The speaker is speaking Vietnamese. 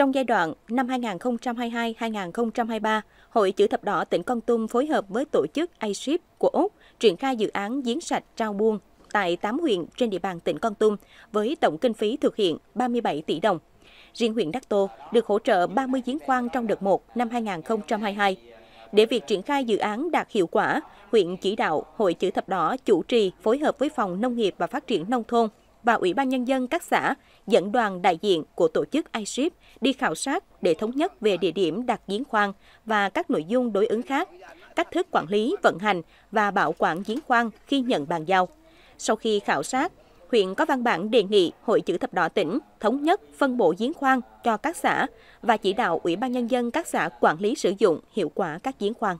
Trong giai đoạn năm 2022-2023, Hội Chữ Thập Đỏ tỉnh Con Tum phối hợp với tổ chức ASHIP của Úc triển khai dự án giếng sạch trao buôn tại 8 huyện trên địa bàn tỉnh Con Tum với tổng kinh phí thực hiện 37 tỷ đồng. Riêng huyện Đắc Tô được hỗ trợ 30 giếng khoan trong đợt 1 năm 2022. Để việc triển khai dự án đạt hiệu quả, huyện chỉ đạo Hội Chữ Thập Đỏ chủ trì phối hợp với Phòng Nông nghiệp và Phát triển Nông thôn và Ủy ban Nhân dân các xã dẫn đoàn đại diện của tổ chức ISHIP đi khảo sát để thống nhất về địa điểm đặt giếng khoan và các nội dung đối ứng khác, cách thức quản lý, vận hành và bảo quản giếng khoan khi nhận bàn giao. Sau khi khảo sát, huyện có văn bản đề nghị Hội chữ thập đỏ tỉnh thống nhất phân bổ giếng khoan cho các xã và chỉ đạo Ủy ban Nhân dân các xã quản lý sử dụng hiệu quả các giếng khoan.